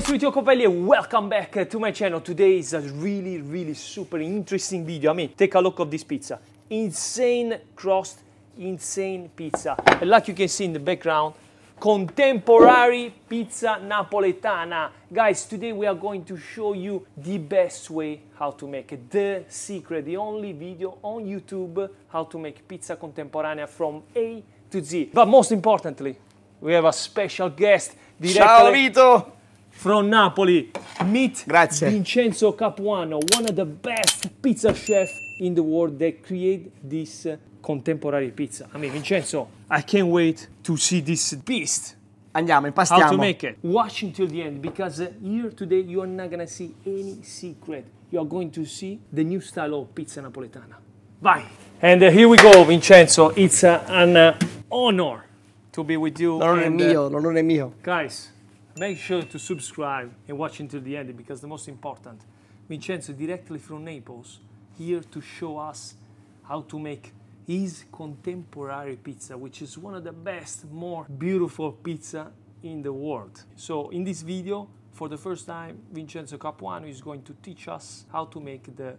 it's Rutio Cavalier, welcome back to my channel. Today is a really, really super interesting video. I mean, take a look of this pizza. Insane crust, insane pizza. And like you can see in the background, contemporary pizza napoletana. Guys, today we are going to show you the best way how to make it. The secret, the only video on YouTube, how to make pizza contemporanea from A to Z. But most importantly, we have a special guest. Ciao Vito! from Napoli. Meet Grazie. Vincenzo Capuano, one of the best pizza chef in the world that create this contemporary pizza. I mean, Vincenzo, I can't wait to see this beast. Andiamo, impastiamo. How to make it. Watch until the end because uh, here today you are not gonna see any secret. You are going to see the new style of pizza napoletana. Vai! And uh, here we go, Vincenzo. It's uh, an uh, honor to be with you. L'onore è uh, mio, l'onore è mio. Guys, Make sure to subscribe and watch until the end because the most important, Vincenzo directly from Naples, here to show us how to make his contemporary pizza, which is one of the best, more beautiful pizza in the world. So in this video, for the first time, Vincenzo Capuano is going to teach us how to make the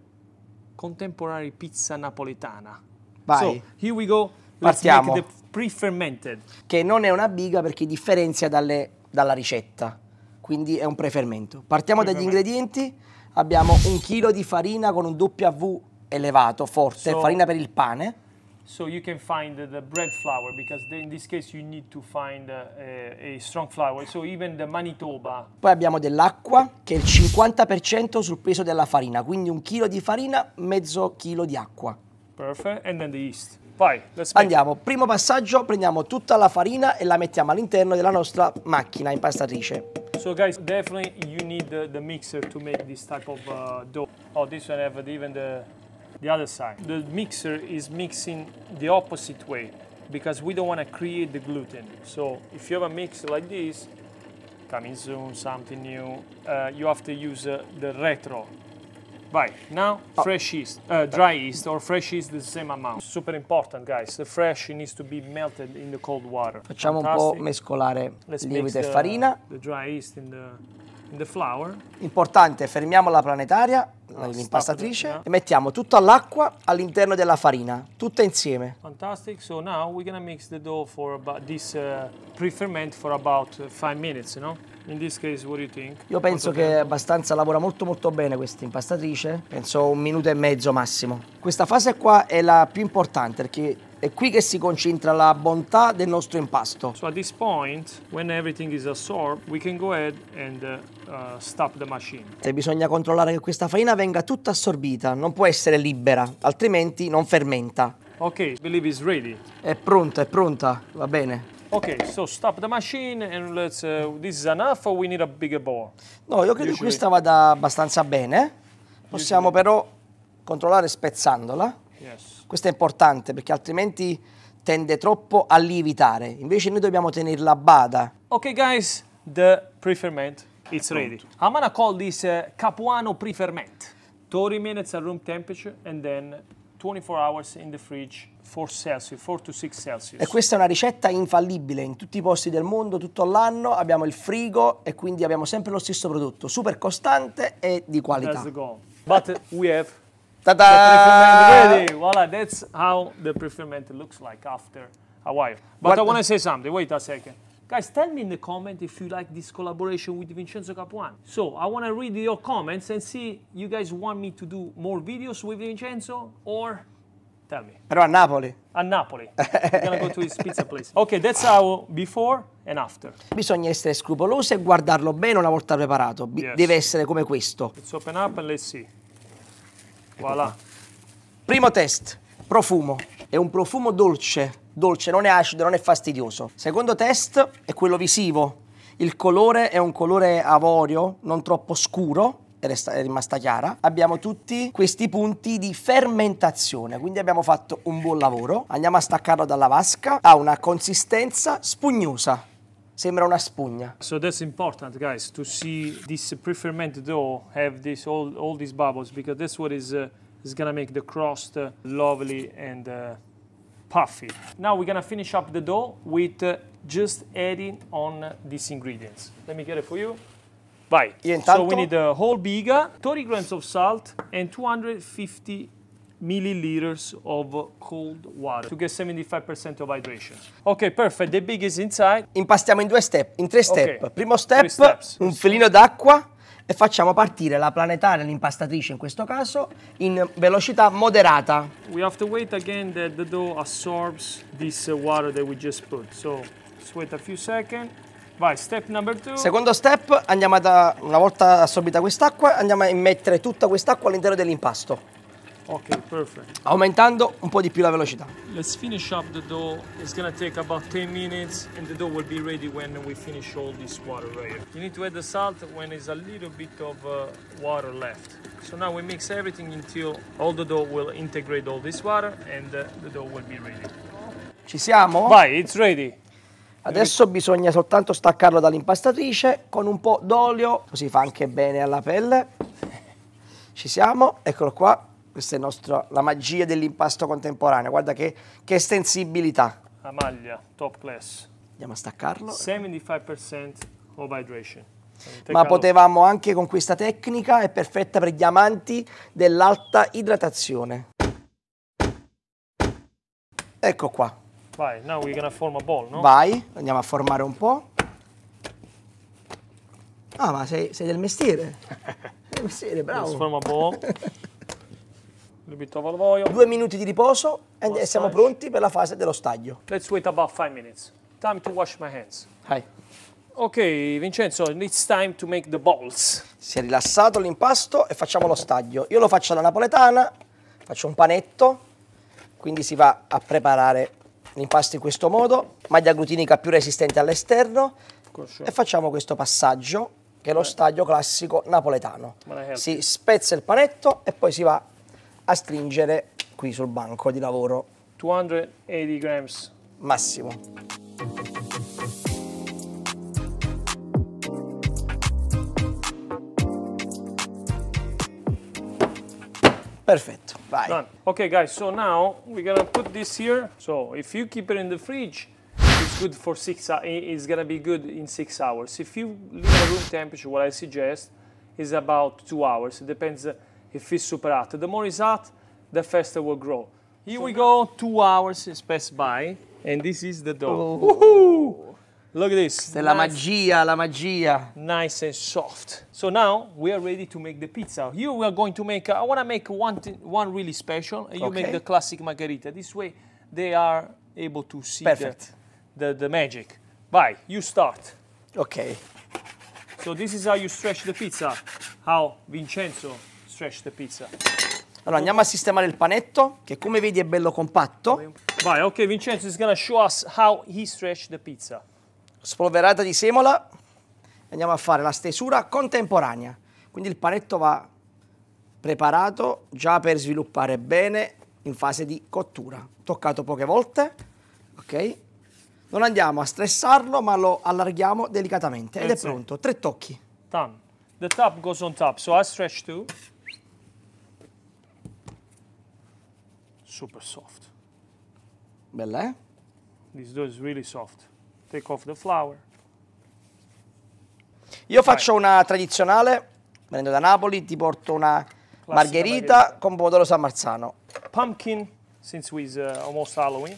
contemporary pizza napoletana. Vai. So, here we go. Let's Partiamo. Che non è una biga perché differenzia dalle dalla ricetta, quindi è un prefermento. Partiamo dagli ingredienti, abbiamo un chilo di farina con un W elevato, forte, so, farina per il pane. So you can find the bread flour because in this case you need to find a, eh, a strong flour, so even the Manitoba. Poi abbiamo dell'acqua che è il 50% sul peso della farina, quindi un chilo di farina, mezzo chilo di acqua. Perfect, and then the yeast. Vai, Andiamo, primo passaggio, prendiamo tutta la farina e la mettiamo all'interno della nostra macchina impastatrice. So guys, definitely you need the, the mixer to make this type of uh, dough. Oh, this one have even the, the other side. The mixer is mixing the opposite way because we don't want to create the gluten. So if you have a mix like this, coming soon, something new, uh, you have to use uh, the retro Right, now oh. fresh yeast, uh, dry yeast or fresh yeast the same amount. Super important guys, the fresh needs to be melted in the cold water. Facciamo Fantastic. un po' mescolare Let's lievito e farina. The dry yeast in the, in the flour. Importante, fermiamo la planetaria, oh, ah, l'impastatrice no. e mettiamo tutta l'acqua all'interno della farina, tutta insieme. Fantastic, so now we're gonna mix the dough for about this uh, pre-ferment for about 5 uh, minutes, you know? In Case, Io penso Quanto che tempo? abbastanza lavora molto molto bene questa impastatrice, penso un minuto e mezzo massimo. Questa fase qua è la più importante perché è qui che si concentra la bontà del nostro impasto. So at this point, when everything is absorbed, we can go ahead and uh, uh stop the machine. E bisogna controllare che questa farina venga tutta assorbita, non può essere libera, altrimenti non fermenta. Ok, believe it's ready. È pronta, è pronta, va bene. Okay, so stop the machine and let's, uh, this is enough or we need a bigger ball? No, io credo che questa vada abbastanza bene. Possiamo Usually. però controllare spezzandola. Yes. Questo è importante perché altrimenti tende troppo a lievitare. Invece noi dobbiamo tenerla a bada. Ok guys, the preferment is ready. I'm gonna call this uh, Capuano preferment. 30 minutes at room temperature and then 24 hours in the fridge for Celsius, 4 to 6 Celsius. E questa è una ricetta infallibile in tutti i posti del mondo, tutto l'anno, abbiamo il frigo e quindi abbiamo sempre lo stesso prodotto, super costante e di qualità. That's the goal. But we have Ta-da! ready. Voilà, that's how the preferment looks like after a while. But Guarda I want to say something, wait a second. Guys, tell me in the comment if you like this collaboration with Vincenzo Capuano. So I want to read your comments and see you guys want me to do more videos with Vincenzo or tell me. Però a Napoli. A Napoli. We're gonna go to his pizza place. Ok, that's how before and after. Bisogna essere scrupoloso e guardarlo bene una volta preparato. B yes. Deve essere come questo. Let's open up and let's see. Voilà. Primo test, profumo. È un profumo dolce, dolce, non è acido, non è fastidioso. Secondo test è quello visivo. Il colore è un colore avorio, non troppo scuro, è rimasta chiara. Abbiamo tutti questi punti di fermentazione, quindi abbiamo fatto un buon lavoro. Andiamo a staccarlo dalla vasca, ha una consistenza spugnosa. Sembra una spugna. So that's important, guys, to see this pre-fermented dough have this, all, all these bubbles, because that's what is, uh, is gonna make the crust uh, lovely and uh... puffy. Now we're gonna finish up the dough with uh, just adding on these ingredients. Let me get it for you. Bye. So we need a whole biga, 30 grams of salt and 250 milliliters of cold water to get 75% of hydration. Ok, perfect, the big is inside. Impastiamo in due step, in tre step. Okay. Primo step, un filino d'acqua e facciamo partire la planetaria, l'impastatrice in questo caso, in velocità moderata. We have to wait again that the dough absorbs this uh, water that we just put. So, just wait a few seconds. Vai, step number two. Secondo step, andiamo ad, una volta assorbita quest'acqua, andiamo a immettere tutta quest'acqua all'interno dell'impasto. Ok, perfect. Aumentando un po' di più la velocità. Let's finish up the dough. It's gonna take about 10 minutes and the dough will be ready when we finish all this water right here. You need to add the salt when there's a little bit of uh, water left. So now we mix everything until all the dough will integrate all this water and uh, the dough will be ready. Ci siamo? Vai, it's ready. Adesso bisogna soltanto staccarlo dall'impastatrice con un po' d'olio, così fa anche bene alla pelle. Ci siamo, eccolo qua, questa è nostro, la magia dell'impasto contemporaneo. Guarda che, che estensibilità. La maglia, top class. Andiamo a staccarlo. 75% of hydration. Ma potevamo anche con questa tecnica, è perfetta per gli amanti dell'alta idratazione. Ecco qua. Vai, now we're gonna form a ball, no? Vai, andiamo a formare un po'. Ah, ma sei, sei del mestiere. del mestiere, bravo. Let's form a ball. Due minuti di riposo e siamo pronti per la fase dello staglio. Let's wait about five minutes. Time to wash my hands. Hi. Ok, Vincenzo, it's time to make the balls. Si è rilassato l'impasto e facciamo lo staglio. Io lo faccio alla napoletana, faccio un panetto, quindi si va a preparare l'impasto in questo modo, maglia glutinica più resistente all'esterno e facciamo questo passaggio che è lo eh. staglio classico napoletano. Si spezza il panetto e poi si va a stringere qui sul banco di lavoro. 280 grams. Massimo. Perfetto. vai. Done. Okay, guys. So now we're gonna put this here. So if you keep it in the fridge, it's good for six. It's gonna be good in six hours. If you leave it room temperature, what I suggest is about two hours. It depends It feels super hot. The more it's hot, the faster will grow. Here so we go, two hours has passed by, and this is the dough. Oh. Look at this. La magia, la magia. Nice and soft. So now we are ready to make the pizza. Here we are going to make, uh, I want to make one, one really special, and you okay. make the classic margarita. This way they are able to see the, the, the magic. Bye, you start. Okay. So this is how you stretch the pizza, how Vincenzo stretch the pizza. Allora andiamo a sistemare il panetto, che come vedi è bello compatto. Vai, ok Vincenzo is gonna show us how he stretched the pizza. Spolverata di semola, andiamo a fare la stesura contemporanea. Quindi il panetto va preparato già per sviluppare bene in fase di cottura. Toccato poche volte, ok? Non andiamo a stressarlo, ma lo allarghiamo delicatamente. Ed è pronto, tre tocchi. Done. The top goes on top, so I stretch too. super soft. Bella, eh? This dough is really soft. Take off the flour. Io faccio una tradizionale, venendo da Napoli, ti porto una margherita, margherita, con pomodoro San Marzano. Pumpkin, since it's uh, almost Halloween,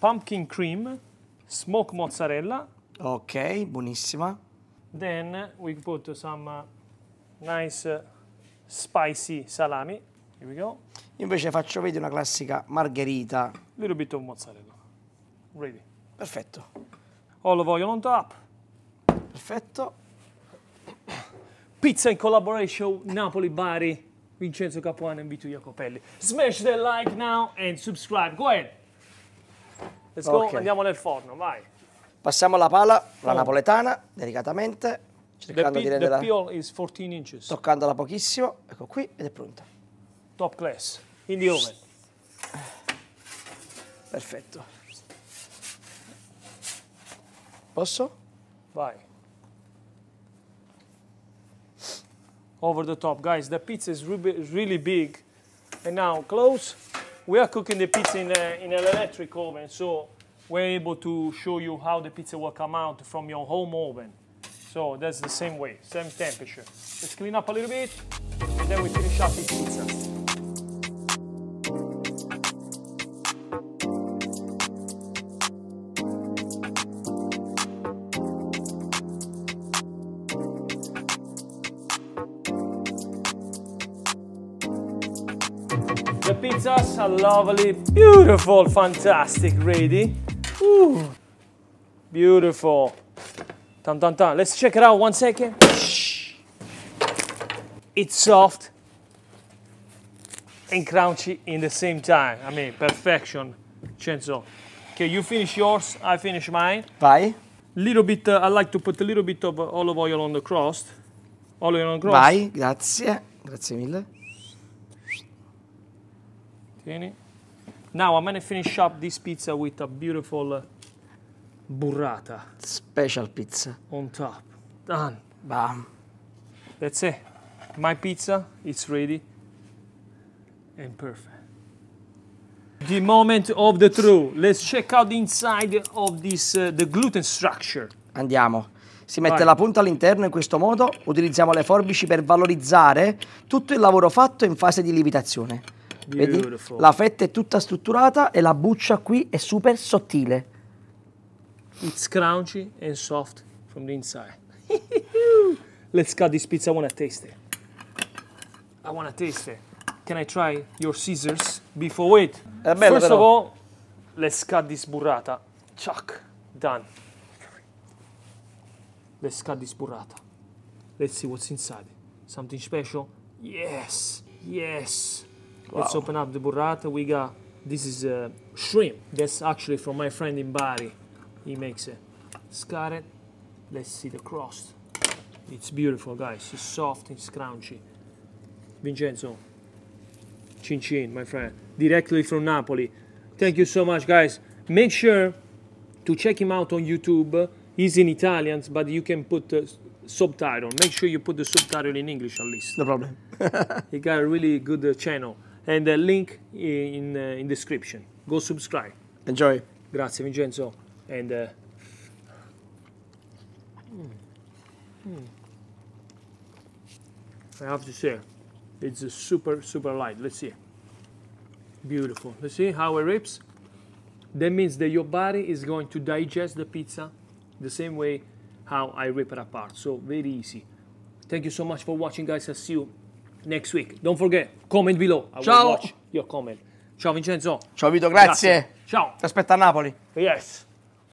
pumpkin cream, smoked mozzarella. Ok, buonissima. Then we put some uh, nice uh, spicy salami. Here we go. invece faccio vedere una classica margherita. Little bit of mozzarella. Ready. Perfetto. Olive oil on top. Perfetto. Pizza in collaboration Napoli Bari. Vincenzo Capuano e Vito Jacopelli. Smash the like now and subscribe. Go ahead. Let's okay. go, andiamo nel forno, vai. Passiamo alla pala, la oh. napoletana, delicatamente. Cercando the, di renderla... The peel is 14 inches. Toccandola pochissimo, ecco qui, ed è pronta. top class, in the oven. Perfetto. Posso? Vai. Over the top. Guys, the pizza is really big. And now close. We are cooking the pizza in, a, in an electric oven, so we're able to show you how the pizza will come out from your home oven. So that's the same way, same temperature. Let's clean up a little bit and then we finish off with pizza. The pizzas are lovely, beautiful, fantastic, ready. Ooh, beautiful. Tam tam tam. Let's check it out one second it's soft and crunchy in the same time. I mean, perfection, Cenzo. Okay, you finish yours, I finish mine. Bye. Little bit, uh, I like to put a little bit of uh, olive oil on the crust. Olive oil on crust. Bye. grazie. Grazie mille. Tieni. Now I'm gonna finish up this pizza with a beautiful uh, burrata. Special pizza. On top. Done. Bam. That's it. My pizza is ready and perfect. The moment of the truth. Let's check out the inside of this, uh, the gluten structure. Andiamo. Si mette Vai. la punta all'interno in questo modo, utilizziamo le forbici per valorizzare tutto il lavoro fatto in fase di lievitazione. Vedi? La fetta è tutta strutturata e la buccia qui è super sottile. It's crunchy and soft from the inside. Let's cut this pizza one a taste. I want to taste it. Can I try your scissors before wait? First of all, let's cut this burrata. Chuck, done. Let's cut this burrata. Let's see what's inside. Something special? Yes, yes. Wow. Let's open up the burrata. We got this is a uh, shrimp. That's actually from my friend in Bari. He makes it. it. Let's see the crust. It's beautiful, guys. It's soft and crunchy. Vincenzo, Chin Chin, my friend, directly from Napoli. Thank you so much, guys. Make sure to check him out on YouTube. He's in Italian, but you can put subtitles. subtitle. Make sure you put the subtitle in English at least. No problem. he got a really good uh, channel and the link in uh, in description. Go subscribe. Enjoy. Grazie Vincenzo and uh, hmm. Hmm. I have to say it's super, super light. Let's see. Beautiful. Let's see how it rips. That means that your body is going to digest the pizza the same way how I rip it apart. So very easy. Thank you so much for watching, guys. I'll see you next week. Don't forget, comment below. I Ciao. your comment. Ciao Vincenzo. Ciao Vito, grazie. grazie. Ciao. Ti aspetta a Napoli. Yes.